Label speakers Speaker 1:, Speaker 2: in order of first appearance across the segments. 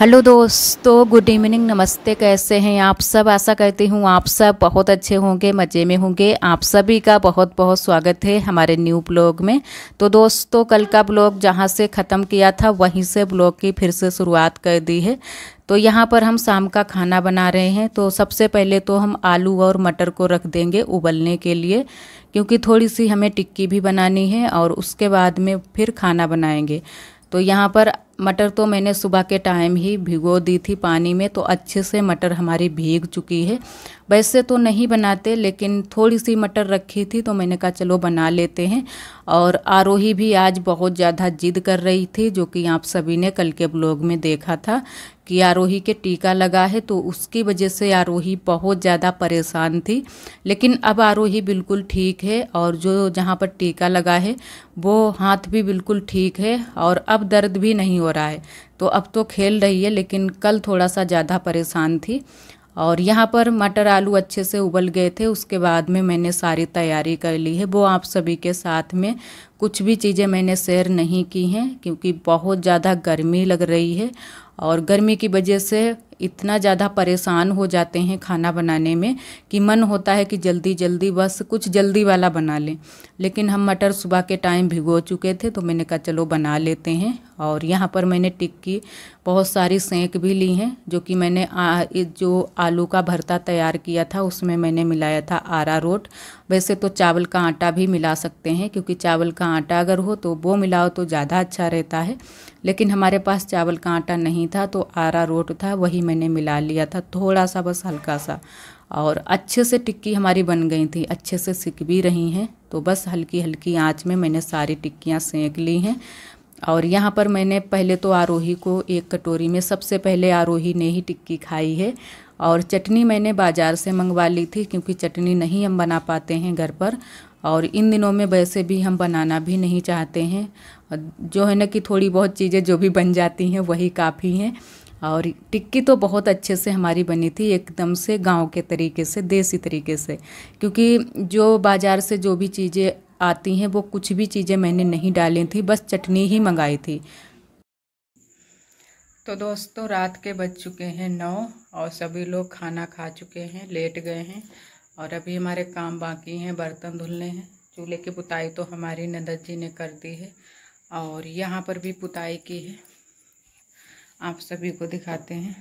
Speaker 1: hello दोस्तों good evening नमस्ते कैसे हैं आप सब आशा करती हूँ आप सब बहुत अच्छे होंगे मज़े में होंगे आप सभी का बहुत बहुत स्वागत है हमारे न्यू ब्लॉग में तो दोस्तों कल का ब्लॉग जहाँ से ख़त्म किया था वहीं से ब्लॉग की फिर से शुरुआत कर दी है तो यहाँ पर हम शाम का खाना बना रहे हैं तो सबसे पहले तो हम आलू और मटर को रख देंगे उबलने के लिए क्योंकि थोड़ी सी हमें टिक्की भी बनानी है और उसके बाद में फिर खाना बनाएँगे तो यहाँ पर मटर तो मैंने सुबह के टाइम ही भिगो दी थी पानी में तो अच्छे से मटर हमारी भीग चुकी है वैसे तो नहीं बनाते लेकिन थोड़ी सी मटर रखी थी तो मैंने कहा चलो बना लेते हैं और आरोही भी आज बहुत ज़्यादा जिद कर रही थी जो कि आप सभी ने कल के ब्लॉग में देखा था कि आरोही के टीका लगा है तो उसकी वजह से आरोही बहुत ज़्यादा परेशान थी लेकिन अब आरोही बिल्कुल ठीक है और जो जहाँ पर टीका लगा है वो हाथ भी बिल्कुल ठीक है और अब दर्द भी नहीं हो रहा है तो अब तो खेल रही है लेकिन कल थोड़ा सा ज़्यादा परेशान थी और यहाँ पर मटर आलू अच्छे से उबल गए थे उसके बाद में मैंने सारी तैयारी कर ली है वो आप सभी के साथ में कुछ भी चीज़ें मैंने शेयर नहीं की हैं क्योंकि बहुत ज़्यादा गर्मी लग रही है और गर्मी की वजह से इतना ज़्यादा परेशान हो जाते हैं खाना बनाने में कि मन होता है कि जल्दी जल्दी बस कुछ जल्दी वाला बना लें लेकिन हम मटर सुबह के टाइम भिगो चुके थे तो मैंने कहा चलो बना लेते हैं और यहाँ पर मैंने टिक्की बहुत सारी सेंक भी ली हैं जो कि मैंने आ, जो आलू का भरता तैयार किया था उसमें मैंने मिलाया था आरा रोट वैसे तो चावल का आटा भी मिला सकते हैं क्योंकि चावल का आटा अगर हो तो वो मिलाओ तो ज़्यादा अच्छा रहता है लेकिन हमारे पास चावल का आटा नहीं था तो आरा रोट था वही मैंने मिला लिया था थोड़ा सा बस हल्का सा और अच्छे से टिक्की हमारी बन गई थी अच्छे से सिक भी रही हैं तो बस हल्की हल्की आँच में मैंने सारी टिक्कियाँ सेंक ली हैं और यहाँ पर मैंने पहले तो आरोही को एक कटोरी में सबसे पहले आरोही ने ही टिक्की खाई है और चटनी मैंने बाज़ार से मंगवा ली थी क्योंकि चटनी नहीं हम बना पाते हैं घर पर और इन दिनों में वैसे भी हम बनाना भी नहीं चाहते हैं जो है ना कि थोड़ी बहुत चीज़ें जो भी बन जाती हैं वही काफ़ी हैं और टिक्की तो बहुत अच्छे से हमारी बनी थी एकदम से गांव के तरीके से देसी तरीके से क्योंकि जो बाज़ार से जो भी चीज़ें आती हैं वो कुछ भी चीज़ें मैंने नहीं डाली थी बस चटनी ही मंगाई थी तो दोस्तों रात के बज चुके हैं नौ और सभी लोग खाना खा चुके हैं लेट गए हैं और अभी हमारे काम बाकी हैं बर्तन धुलने हैं चूल्हे की पुताई तो हमारी नंदद जी ने कर दी है और यहाँ पर भी पुताई की है आप सभी को दिखाते हैं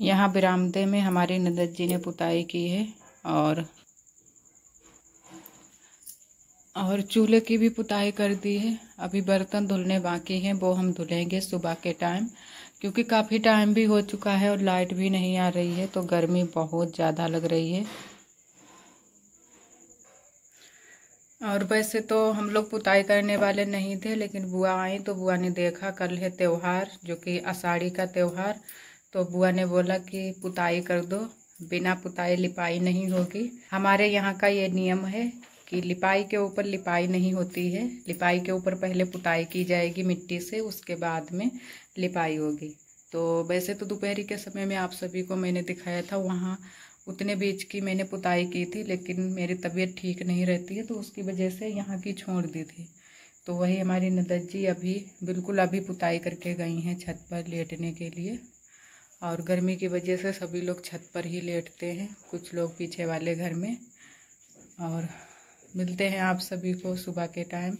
Speaker 1: यहाँ बिरामदे में हमारी नंदद जी ने पुताई की है और और चूल्हे की भी पुताई कर दी है अभी बर्तन धुलने बाकी हैं वो हम धुलेंगे सुबह के टाइम क्योंकि काफ़ी टाइम भी हो चुका है और लाइट भी नहीं आ रही है तो गर्मी बहुत ज़्यादा लग रही है और वैसे तो हम लोग पुताई करने वाले नहीं थे लेकिन बुआ आई तो बुआ ने देखा कल है त्यौहार जो कि आषाढ़ी का त्यौहार तो बुआ ने बोला कि पुताई कर दो बिना पुताई लिपाई नहीं होगी हमारे यहाँ का ये नियम है कि लिपाई के ऊपर लिपाई नहीं होती है लिपाई के ऊपर पहले पुताई की जाएगी मिट्टी से उसके बाद में लिपाई होगी तो वैसे तो दोपहरी के समय में आप सभी को मैंने दिखाया था वहाँ उतने बीज की मैंने पुताई की थी लेकिन मेरी तबीयत ठीक नहीं रहती है तो उसकी वजह से यहाँ की छोड़ दी थी तो वही हमारी नदत जी अभी बिल्कुल अभी पुताई करके गई हैं छत पर लेटने के लिए और गर्मी की वजह से सभी लोग छत पर ही लेटते हैं कुछ लोग पीछे वाले घर में और मिलते हैं आप सभी को सुबह के टाइम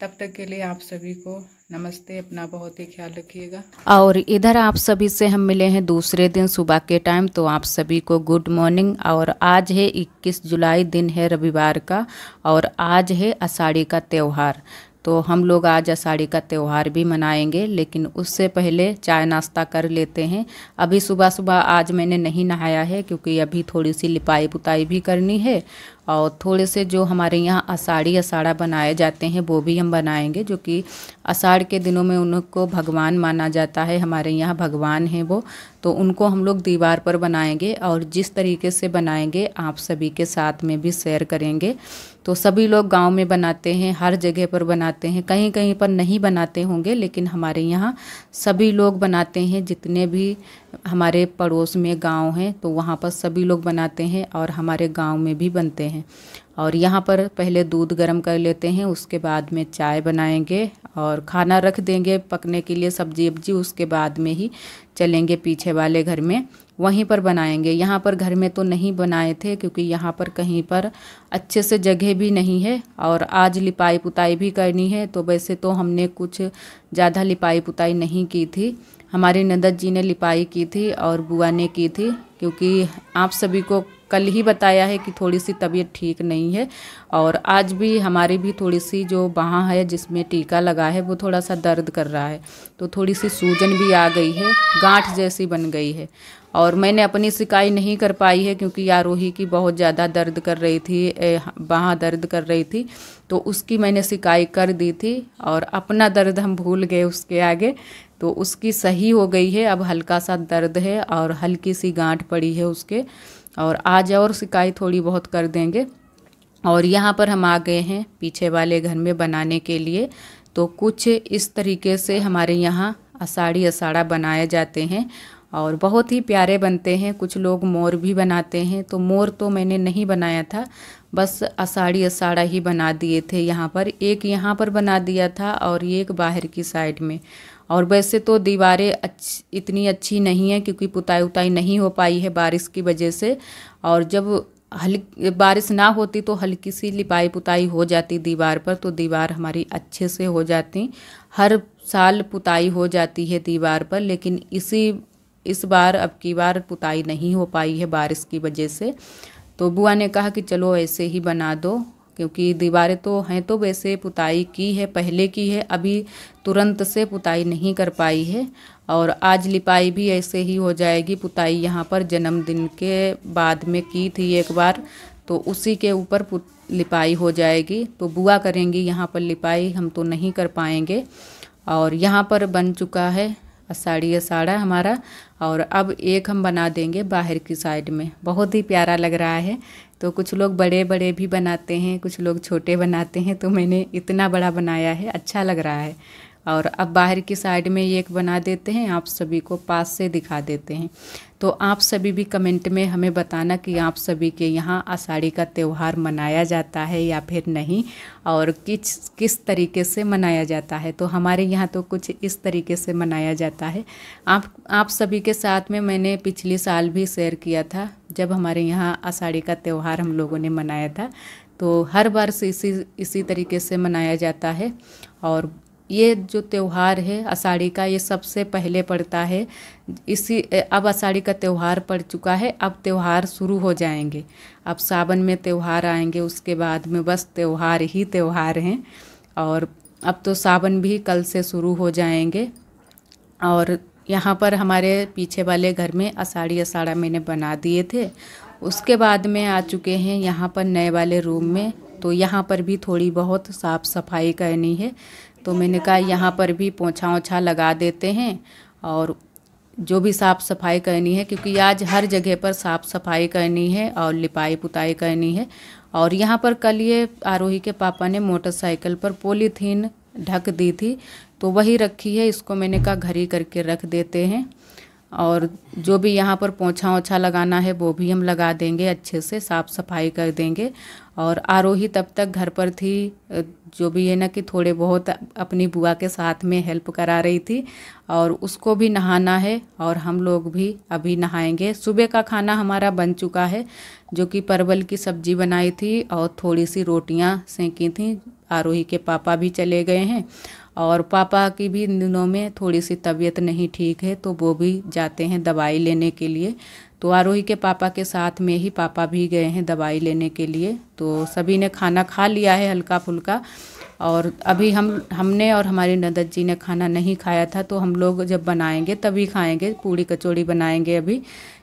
Speaker 1: तब तक के लिए आप सभी को नमस्ते अपना बहुत ही ख्याल रखिएगा और इधर आप सभी से हम मिले हैं दूसरे दिन सुबह के टाइम तो आप सभी को गुड मॉर्निंग और आज है 21 जुलाई दिन है रविवार का और आज है आषाढ़ी का त्यौहार तो हम लोग आज आषाढ़ी का त्यौहार भी मनाएंगे लेकिन उससे पहले चाय नाश्ता कर लेते हैं अभी सुबह सुबह आज मैंने नहीं नहाया है क्योंकि अभी थोड़ी सी लिपाई पुताई भी करनी है और थोड़े से जो हमारे यहाँ आषाढ़ी असाड़ा बनाए जाते हैं वो भी हम बनाएंगे जो कि आषाढ़ के दिनों में उनको भगवान माना जाता है हमारे यहाँ भगवान हैं वो तो उनको हम लोग दीवार पर बनाएंगे और जिस तरीके से बनाएंगे आप सभी के साथ में भी शेयर करेंगे तो सभी लोग गांव में बनाते हैं हर जगह पर बनाते हैं कहीं कहीं पर नहीं बनाते होंगे लेकिन हमारे यहाँ सभी लोग बनाते हैं जितने भी हमारे पड़ोस में गांव हैं तो वहाँ पर सभी लोग बनाते हैं और हमारे गांव में भी बनते हैं और यहाँ पर पहले दूध गर्म कर लेते हैं उसके बाद में चाय बनाएंगे और खाना रख देंगे पकने के लिए सब्जी वब्जी उसके बाद में ही चलेंगे पीछे वाले घर में वहीं पर बनाएंगे यहाँ पर घर में तो नहीं बनाए थे क्योंकि यहाँ पर कहीं पर अच्छे से जगह भी नहीं है और आज लिपाई पुताई भी करनी है तो वैसे तो हमने कुछ ज़्यादा लिपाई पुताई नहीं की थी हमारी नंदद जी ने लिपाई की थी और बुआ ने की थी क्योंकि आप सभी को कल ही बताया है कि थोड़ी सी तबीयत ठीक नहीं है और आज भी हमारी भी थोड़ी सी जो बाहाँ है जिसमें टीका लगा है वो थोड़ा सा दर्द कर रहा है तो थोड़ी सी सूजन भी आ गई है गांठ जैसी बन गई है और मैंने अपनी सिकाई नहीं कर पाई है क्योंकि आरोही की बहुत ज़्यादा दर्द कर रही थी बाह दर्द कर रही थी तो उसकी मैंने सिकाई कर दी थी और अपना दर्द हम भूल गए उसके आगे तो उसकी सही हो गई है अब हल्का सा दर्द है और हल्की सी गांठ पड़ी है उसके और आज और सिकाई थोड़ी बहुत कर देंगे और यहाँ पर हम आ गए हैं पीछे वाले घर में बनाने के लिए तो कुछ इस तरीके से हमारे यहाँ असाड़ी असाड़ा बनाए जाते हैं और बहुत ही प्यारे बनते हैं कुछ लोग मोर भी बनाते हैं तो मोर तो मैंने नहीं बनाया था बस असाड़ी असाड़ा ही बना दिए थे यहाँ पर एक यहाँ पर बना दिया था और एक बाहर की साइड में और वैसे तो दीवारें अच्छी इतनी अच्छी नहीं है क्योंकि पुताई उताई नहीं हो पाई है बारिश की वजह से और जब हल्की बारिश ना होती तो हल्की सी लिपाई पुताई हो जाती दीवार पर तो दीवार हमारी अच्छे से हो जाती हर साल पुताई हो जाती है दीवार पर लेकिन इसी इस बार अब की बार पुताई नहीं हो पाई है बारिश की वजह से तो बुआ ने कहा कि चलो ऐसे ही बना दो क्योंकि दीवारें तो हैं तो वैसे पुताई की है पहले की है अभी तुरंत से पुताई नहीं कर पाई है और आज लिपाई भी ऐसे ही हो जाएगी पुताई यहाँ पर जन्मदिन के बाद में की थी एक बार तो उसी के ऊपर लिपाई हो जाएगी तो बुआ करेंगी यहाँ पर लिपाई हम तो नहीं कर पाएंगे और यहाँ पर बन चुका है साड़ी ये साड़ा हमारा और अब एक हम बना देंगे बाहर की साइड में बहुत ही प्यारा लग रहा है तो कुछ लोग बड़े बड़े भी बनाते हैं कुछ लोग छोटे बनाते हैं तो मैंने इतना बड़ा बनाया है अच्छा लग रहा है और अब बाहर की साइड में ये एक बना देते हैं आप सभी को पास से दिखा देते हैं तो आप सभी भी कमेंट में हमें बताना कि आप सभी के यहाँ आषाढ़ी का त्यौहार मनाया जाता है या फिर नहीं और किस किस तरीके से मनाया जाता है तो हमारे यहाँ तो कुछ इस तरीके से मनाया जाता है आप आप सभी के साथ में मैंने पिछले साल भी शेयर किया था जब हमारे यहाँ आषाढ़ी का त्यौहार हम लोगों ने मनाया था तो हर वर्ष इसी इसी तरीके से मनाया जाता है और ये जो त्यौहार है आषाढ़ी का ये सबसे पहले पड़ता है इसी अब आषाढ़ी का त्यौहार पड़ चुका है अब त्यौहार शुरू हो जाएंगे अब सावन में त्यौहार आएंगे उसके बाद में बस त्यौहार ही त्यौहार हैं और अब तो सावन भी कल से शुरू हो जाएंगे और यहाँ पर हमारे पीछे वाले घर में आषाढ़ी अषाढ़ा मैंने बना दिए थे उसके बाद में आ चुके हैं यहाँ पर नए वाले रूम में तो यहाँ पर भी थोड़ी बहुत साफ़ सफाई करनी है तो मैंने कहा यहाँ पर भी पोछा ओछा लगा देते हैं और जो भी साफ़ सफाई करनी है क्योंकि आज हर जगह पर साफ़ सफाई करनी है और लिपाई पुताई करनी है और यहाँ पर कल ये आरोही के पापा ने मोटरसाइकिल पर पोलीथीन ढक दी थी तो वही रखी है इसको मैंने कहा घरी करके रख देते हैं और जो भी यहाँ पर पोछा ओछा लगाना है वो भी हम लगा देंगे अच्छे से साफ़ सफाई कर देंगे और आरोही तब तक घर पर थी जो भी है ना कि थोड़े बहुत अपनी बुआ के साथ में हेल्प करा रही थी और उसको भी नहाना है और हम लोग भी अभी नहाएंगे सुबह का खाना हमारा बन चुका है जो कि परवल की सब्जी बनाई थी और थोड़ी सी रोटियाँ सेंकी थी आरोही के पापा भी चले गए हैं और पापा की भी दिनों में थोड़ी सी तबीयत नहीं ठीक है तो वो भी जाते हैं दवाई लेने के लिए तो आरोही के पापा के साथ में ही पापा भी गए हैं दवाई लेने के लिए तो सभी ने खाना खा लिया है हल्का फुल्का और अभी हम हमने और हमारी नदत जी ने खाना नहीं खाया था तो हम लोग जब बनाएंगे तभी खाएंगे पूड़ी कचौड़ी बनाएंगे अभी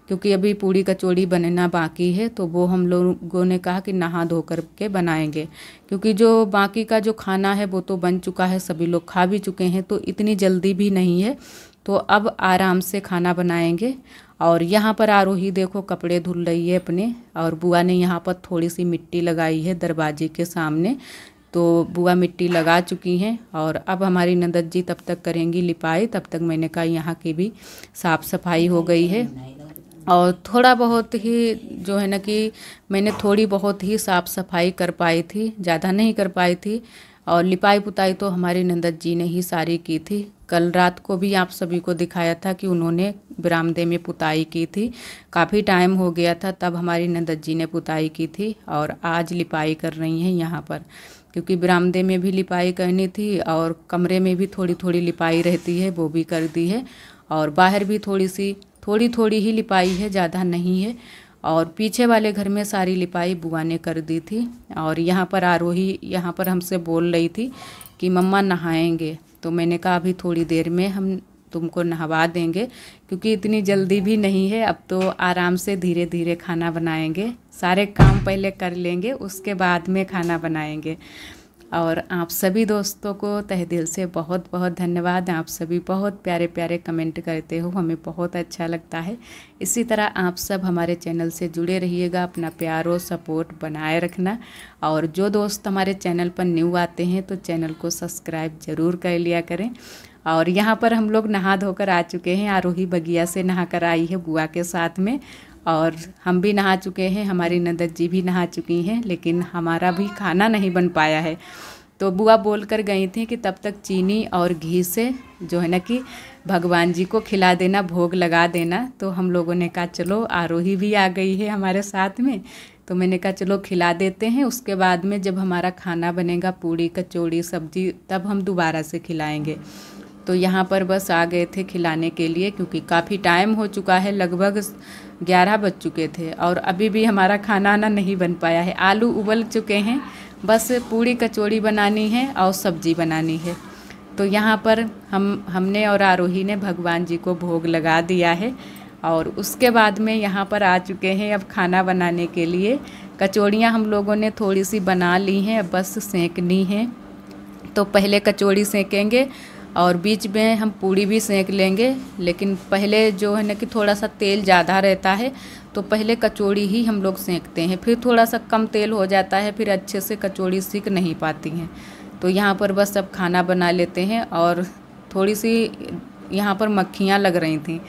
Speaker 1: क्योंकि अभी पूड़ी कचौड़ी बनना बाकी है तो वो हम लोगों ने कहा कि नहा धो कर के बनाएंगे क्योंकि जो बाकी का जो खाना है वो तो बन चुका है सभी लोग खा भी चुके हैं तो इतनी जल्दी भी नहीं है तो अब आराम से खाना बनाएंगे और यहाँ पर आरोही देखो कपड़े धुल रही है अपने और बुआ ने यहाँ पर थोड़ी सी मिट्टी लगाई है दरवाजे के सामने तो बुआ मिट्टी लगा चुकी हैं और अब हमारी नंदद जी तब तक करेंगी लिपाई तब तक मैंने कहा यहाँ की भी साफ़ सफाई हो गई है और थोड़ा बहुत ही जो है ना कि मैंने थोड़ी बहुत ही साफ़ सफाई कर पाई थी ज़्यादा नहीं कर पाई थी और लिपाई पुताई तो हमारी नंदत जी ने ही सारी की थी कल रात को भी आप सभी को दिखाया था कि उन्होंने बरामदे में पुताई की थी काफ़ी टाइम हो गया था तब हमारी नंदत जी ने पुताई की थी और आज लिपाई कर रही हैं यहाँ पर क्योंकि बरामदे में भी लिपाई करनी थी और कमरे में भी थोड़ी थोड़ी लिपाई रहती है वो भी कर दी है और बाहर भी थोड़ी सी थोड़ी थोड़ी ही लिपाई है ज़्यादा नहीं है और पीछे वाले घर में सारी लिपाई बुआ ने कर दी थी और यहाँ पर आरोही यहाँ पर हमसे बोल रही थी कि मम्मा नहाएंगे तो मैंने कहा अभी थोड़ी देर में हम तुमको नहवा देंगे क्योंकि इतनी जल्दी भी नहीं है अब तो आराम से धीरे धीरे खाना बनाएंगे सारे काम पहले कर लेंगे उसके बाद में खाना बनाएंगे और आप सभी दोस्तों को तह दिल से बहुत बहुत धन्यवाद आप सभी बहुत प्यारे प्यारे कमेंट करते हो हमें बहुत अच्छा लगता है इसी तरह आप सब हमारे चैनल से जुड़े रहिएगा अपना प्यार और सपोर्ट बनाए रखना और जो दोस्त हमारे चैनल पर न्यू आते हैं तो चैनल को सब्सक्राइब ज़रूर कर लिया करें और यहाँ पर हम लोग नहा धोकर आ चुके हैं आरोही बगिया से नहा कर आई है बुआ के साथ में और हम भी नहा चुके हैं हमारी नंदद जी भी नहा चुकी हैं लेकिन हमारा भी खाना नहीं बन पाया है तो बुआ बोल कर गई थी कि तब तक चीनी और घी से जो है ना कि भगवान जी को खिला देना भोग लगा देना तो हम लोगों ने कहा चलो आरोही भी आ गई है हमारे साथ में तो मैंने कहा चलो खिला देते हैं उसके बाद में जब हमारा खाना बनेगा पूड़ी कचौड़ी सब्जी तब हम दोबारा से खिलाएंगे तो यहाँ पर बस आ गए थे खिलाने के लिए क्योंकि काफ़ी टाइम हो चुका है लगभग ग्यारह बज चुके थे और अभी भी हमारा खाना आना नहीं बन पाया है आलू उबल चुके हैं बस पूड़ी कचौड़ी बनानी है और सब्जी बनानी है तो यहाँ पर हम हमने और आरोही ने भगवान जी को भोग लगा दिया है और उसके बाद में यहाँ पर आ चुके हैं अब खाना बनाने के लिए कचौड़ियाँ हम लोगों ने थोड़ी सी बना ली हैं अब बस सेंकनी हैं तो पहले कचौड़ी सेकेंगे और बीच में हम पूड़ी भी सेंक लेंगे लेकिन पहले जो है ना कि थोड़ा सा तेल ज़्यादा रहता है तो पहले कचौड़ी ही हम लोग सेंकते हैं फिर थोड़ा सा कम तेल हो जाता है फिर अच्छे से कचौड़ी सीख नहीं पाती हैं तो यहाँ पर बस अब खाना बना लेते हैं और थोड़ी सी यहाँ पर मक्खियाँ लग रही थी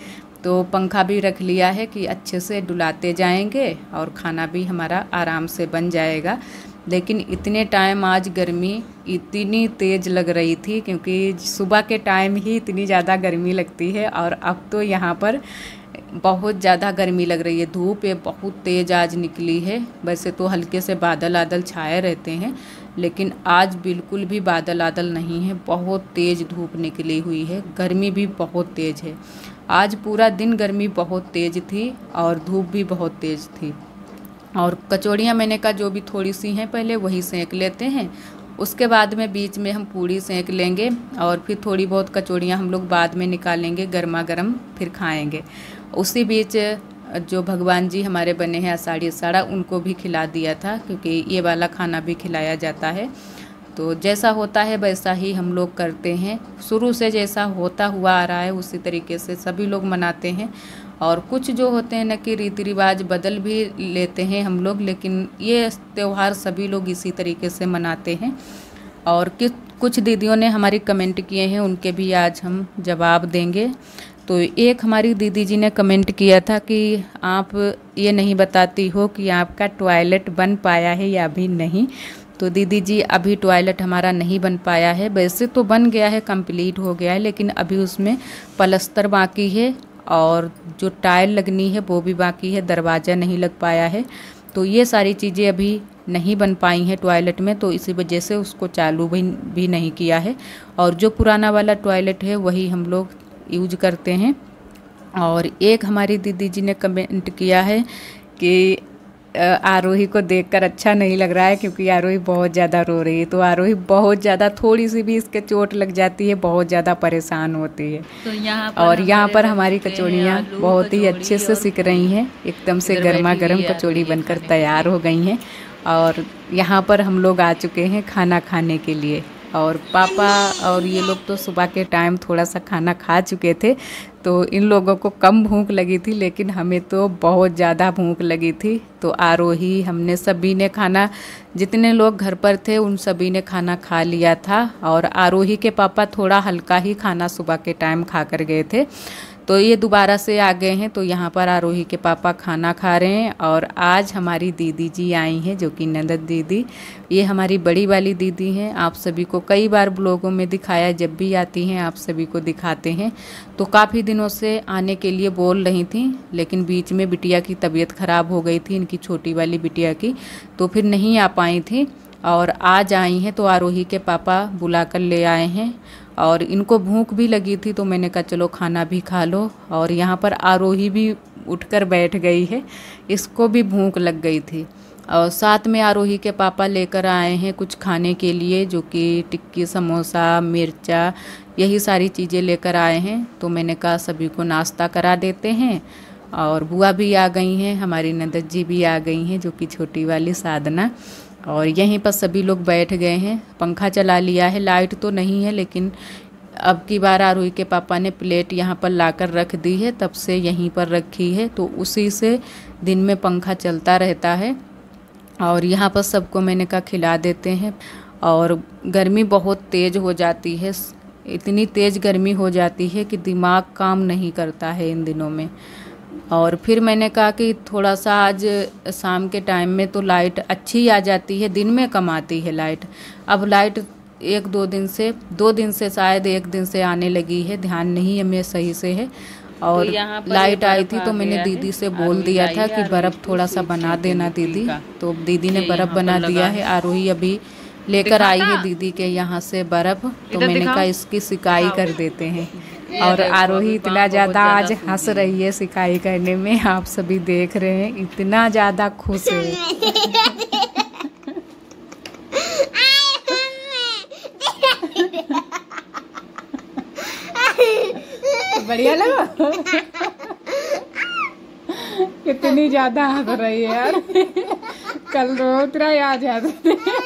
Speaker 1: तो पंखा भी रख लिया है कि अच्छे से डुलाते जाएंगे और खाना भी हमारा आराम से बन जाएगा लेकिन इतने टाइम आज गर्मी इतनी तेज़ लग रही थी क्योंकि सुबह के टाइम ही इतनी ज़्यादा गर्मी लगती है और अब तो यहाँ पर बहुत ज़्यादा गर्मी लग रही है धूप बहुत तेज़ आज निकली है वैसे तो हल्के से बादल आदल छाए रहते हैं लेकिन आज बिल्कुल भी बादल आदल नहीं है बहुत तेज़ धूप निकली हुई है गर्मी भी बहुत तेज़ है आज पूरा दिन गर्मी बहुत तेज़ थी और धूप भी बहुत तेज़ थी और कचौड़ियाँ मैंने कहा जो भी थोड़ी सी हैं पहले वही सेंक लेते हैं उसके बाद में बीच में हम पूड़ी सेंक लेंगे और फिर थोड़ी बहुत कचौड़ियाँ हम लोग बाद में निकालेंगे गर्मा गर्म फिर खाएंगे उसी बीच जो भगवान जी हमारे बने हैं आषाढ़ी असाड़ा उनको भी खिला दिया था क्योंकि ये वाला खाना भी खिलाया जाता है तो जैसा होता है वैसा ही हम लोग करते हैं शुरू से जैसा होता हुआ आ रहा है उसी तरीके से सभी लोग मनाते हैं और कुछ जो होते हैं ना कि रीति रिवाज बदल भी लेते हैं हम लोग लेकिन ये त्यौहार सभी लोग इसी तरीके से मनाते हैं और कि कुछ दीदियों ने हमारी कमेंट किए हैं उनके भी आज हम जवाब देंगे तो एक हमारी दीदी जी ने कमेंट किया था कि आप ये नहीं बताती हो कि आपका टॉयलेट बन पाया है या अभी नहीं तो दीदी जी अभी टॉयलेट हमारा नहीं बन पाया है वैसे तो बन गया है कंप्लीट हो गया है लेकिन अभी उसमें पलस्तर बाकी है और जो टाइल लगनी है वो भी बाकी है दरवाज़ा नहीं लग पाया है तो ये सारी चीज़ें अभी नहीं बन पाई हैं टॉयलेट में तो इसी वजह से उसको चालू भी भी नहीं किया है और जो पुराना वाला टॉयलेट है वही हम लोग यूज करते हैं और एक हमारी दीदी जी ने कमेंट किया है कि आरोही को देखकर अच्छा नहीं लग रहा है क्योंकि आरोही बहुत ज़्यादा रो रही है तो आरोही बहुत ज़्यादा थोड़ी सी भी इसके चोट लग जाती है बहुत ज़्यादा परेशान होती है तो यहाँ और यहाँ पर हमारी कचौड़ियाँ बहुत ही अच्छे से सिक रही हैं एकदम से गर्मा गर्म कचौड़ी बनकर तैयार हो गई हैं और यहाँ पर हम लोग आ चुके हैं खाना खाने के लिए और पापा और ये लोग तो सुबह के टाइम थोड़ा सा खाना खा चुके थे तो इन लोगों को कम भूख लगी थी लेकिन हमें तो बहुत ज़्यादा भूख लगी थी तो आरोही हमने सभी ने खाना जितने लोग घर पर थे उन सभी ने खाना खा लिया था और आरोही के पापा थोड़ा हल्का ही खाना सुबह के टाइम खा कर गए थे तो ये दोबारा से आ गए हैं तो यहाँ पर आरोही के पापा खाना खा रहे हैं और आज हमारी दीदी जी आई हैं जो कि नंदद दीदी ये हमारी बड़ी वाली दीदी हैं आप सभी को कई बार ब्लॉगों में दिखाया जब भी आती हैं आप सभी को दिखाते हैं तो काफ़ी दिनों से आने के लिए बोल रही थी लेकिन बीच में बिटिया की तबीयत ख़राब हो गई थी इनकी छोटी वाली बिटिया की तो फिर नहीं आ पाई थी और आज आई हैं तो आरोही के पापा बुला कर ले आए हैं और इनको भूख भी लगी थी तो मैंने कहा चलो खाना भी खा लो और यहाँ पर आरोही भी उठकर बैठ गई है इसको भी भूख लग गई थी और साथ में आरोही के पापा लेकर आए हैं कुछ खाने के लिए जो कि टिक्की समोसा मिर्चा यही सारी चीज़ें लेकर आए हैं तो मैंने कहा सभी को नाश्ता करा देते हैं और बुआ भी आ गई हैं हमारी नंदद जी भी आ गई हैं जो कि छोटी वाली साधना और यहीं पर सभी लोग बैठ गए हैं पंखा चला लिया है लाइट तो नहीं है लेकिन अब की बार आरोही के पापा ने प्लेट यहाँ पर लाकर रख दी है तब से यहीं पर रखी है तो उसी से दिन में पंखा चलता रहता है और यहाँ पर सबको मैंने कहा खिला देते हैं और गर्मी बहुत तेज़ हो जाती है इतनी तेज़ गर्मी हो जाती है कि दिमाग काम नहीं करता है इन दिनों में और फिर मैंने कहा कि थोड़ा सा आज शाम के टाइम में तो लाइट अच्छी आ जाती है दिन में कम आती है लाइट अब लाइट एक दो दिन से दो दिन से शायद एक दिन से आने लगी है ध्यान नहीं है मैं सही से है तो और तो लाइट आई थी तो मैंने दीदी से बोल दिया था कि बर्फ़ थोड़ा सा बना देना दीदी तो दीदी ने बर्फ़ बना दिया है आरोही अभी लेकर आई है दीदी के यहाँ से बर्फ़ तो मैंने कहा इसकी सिकाई कर देते हैं और आरोही इतना ज़्यादा आज हंस रही है सिकाई करने में आप सभी देख रहे हैं इतना ज़्यादा खुश है बढ़िया लगा कितनी ज्यादा हंस रही है यार कल रोत रहा आज हंस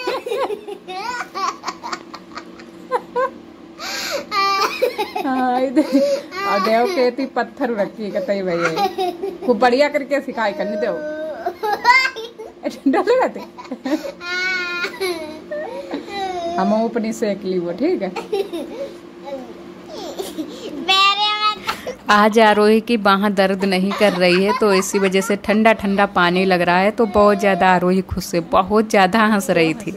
Speaker 1: देव के थी पत्थर रखी कतई भैया खूब बढ़िया करके सिखाए करने देव डले रहते हम अपनी सेक ली वो ठीक है आज आरोही की बाह दर्द नहीं कर रही है तो इसी वजह से ठंडा ठंडा पानी लग रहा है तो बहुत ज़्यादा आरोही खुश है बहुत ज़्यादा हंस रही थी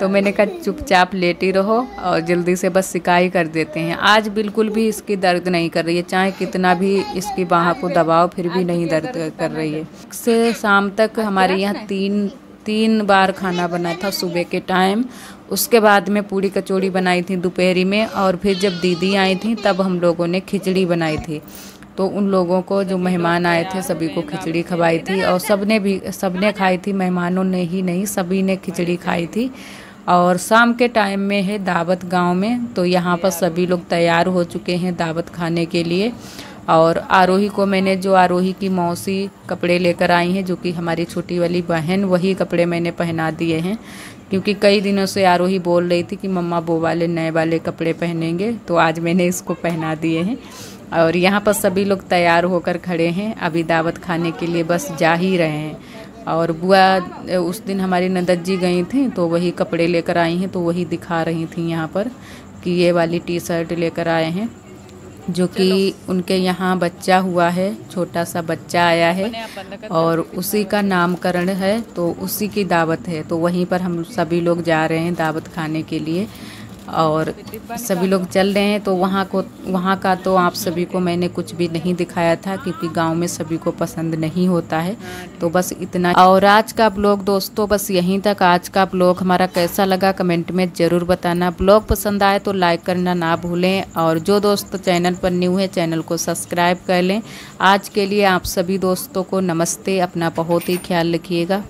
Speaker 1: तो मैंने कहा चुपचाप लेटी रहो और जल्दी से बस सिकाई कर देते हैं आज बिल्कुल भी इसकी दर्द नहीं कर रही है चाहे कितना भी इसकी बाह को दबाओ फिर भी नहीं दर्द कर रही है से शाम तक हमारे यहाँ तीन तीन बार खाना बना था सुबह के टाइम उसके बाद में पूड़ी कचौड़ी बनाई थी दोपहरी में और फिर जब दीदी आई थी तब हम लोगों ने खिचड़ी बनाई थी तो उन लोगों को जो मेहमान आए थे सभी को खिचड़ी खवाई थी और सबने भी सबने खाई थी मेहमानों ने ही नहीं सभी ने खिचड़ी खाई थी और शाम के टाइम में है दावत गांव में तो यहाँ पर सभी लोग तैयार हो चुके हैं दावत खाने के लिए और आरोही को मैंने जो आरोही की मौसी कपड़े लेकर आई हैं जो कि हमारी छोटी वाली बहन वही कपड़े मैंने पहना दिए हैं क्योंकि कई दिनों से आरोही बोल रही थी कि मम्मा वो वाले नए वाले कपड़े पहनेंगे तो आज मैंने इसको पहना दिए हैं और यहाँ पर सभी लोग तैयार होकर खड़े हैं अभी दावत खाने के लिए बस जा ही रहे हैं और बुआ उस दिन हमारी नदद जी गई थी तो वही कपड़े लेकर आई हैं तो वही दिखा रही थी यहाँ पर कि ये वाली टी शर्ट लेकर आए हैं जो कि उनके यहाँ बच्चा हुआ है छोटा सा बच्चा आया है और उसी का नामकरण है तो उसी की दावत है तो वहीं पर हम सभी लोग जा रहे हैं दावत खाने के लिए और सभी लोग चल रहे हैं तो वहाँ को वहाँ का तो आप सभी को मैंने कुछ भी नहीं दिखाया था क्योंकि गांव में सभी को पसंद नहीं होता है तो बस इतना और आज का ब्लॉग दोस्तों बस यहीं तक आज का ब्लॉग हमारा कैसा लगा कमेंट में ज़रूर बताना ब्लॉग पसंद आए तो लाइक करना ना भूलें और जो दोस्त चैनल पर न्यू है चैनल को सब्सक्राइब कर लें आज के लिए आप सभी दोस्तों को नमस्ते अपना बहुत ही ख्याल रखिएगा